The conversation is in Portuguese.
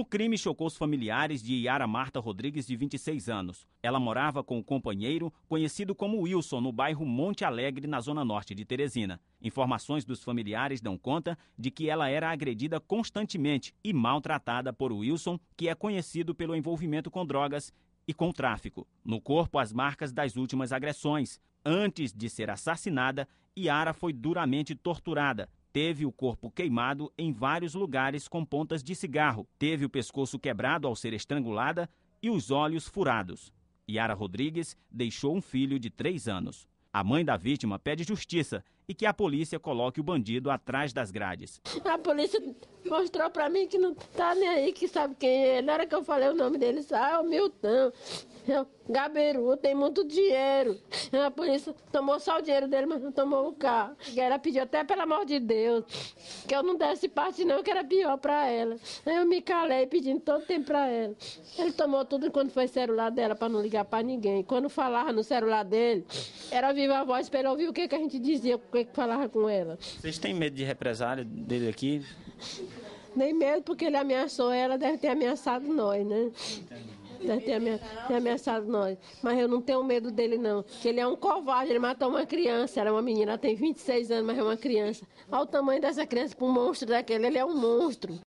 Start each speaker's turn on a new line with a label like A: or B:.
A: O crime chocou os familiares de Yara Marta Rodrigues, de 26 anos. Ela morava com o companheiro, conhecido como Wilson, no bairro Monte Alegre, na zona norte de Teresina. Informações dos familiares dão conta de que ela era agredida constantemente e maltratada por Wilson, que é conhecido pelo envolvimento com drogas e com tráfico. No corpo, as marcas das últimas agressões. Antes de ser assassinada, Yara foi duramente torturada, teve o corpo queimado em vários lugares com pontas de cigarro, teve o pescoço quebrado ao ser estrangulada e os olhos furados. Yara Rodrigues deixou um filho de três anos. A mãe da vítima pede justiça e que a polícia coloque o bandido atrás das grades.
B: A polícia mostrou para mim que não tá nem aí, que sabe quem é. Na hora que eu falei o nome dele, ah, é o Milton. Eu, é Gaberu, tem muito dinheiro. A polícia tomou só o dinheiro dele, mas não tomou o carro. Ela pediu até, pelo amor de Deus, que eu não desse parte não, que era pior para ela. Aí eu me calei pedindo todo o tempo para ela. Ele tomou tudo enquanto foi celular dela, para não ligar para ninguém. Quando falava no celular dele, era vivo a voz para ela ouvir o que, que a gente dizia, o que, que falava com ela. Vocês
C: têm medo de represália dele aqui?
B: Nem medo, porque ele ameaçou ela, deve ter ameaçado nós, né? Deve ter, amea ter ameaçado nós. Mas eu não tenho medo dele, não. Que ele é um covarde, ele matou uma criança. Era é uma menina, ela tem 26 anos, mas é uma criança. Olha o tamanho dessa criança para um monstro daquele. Ele é um monstro.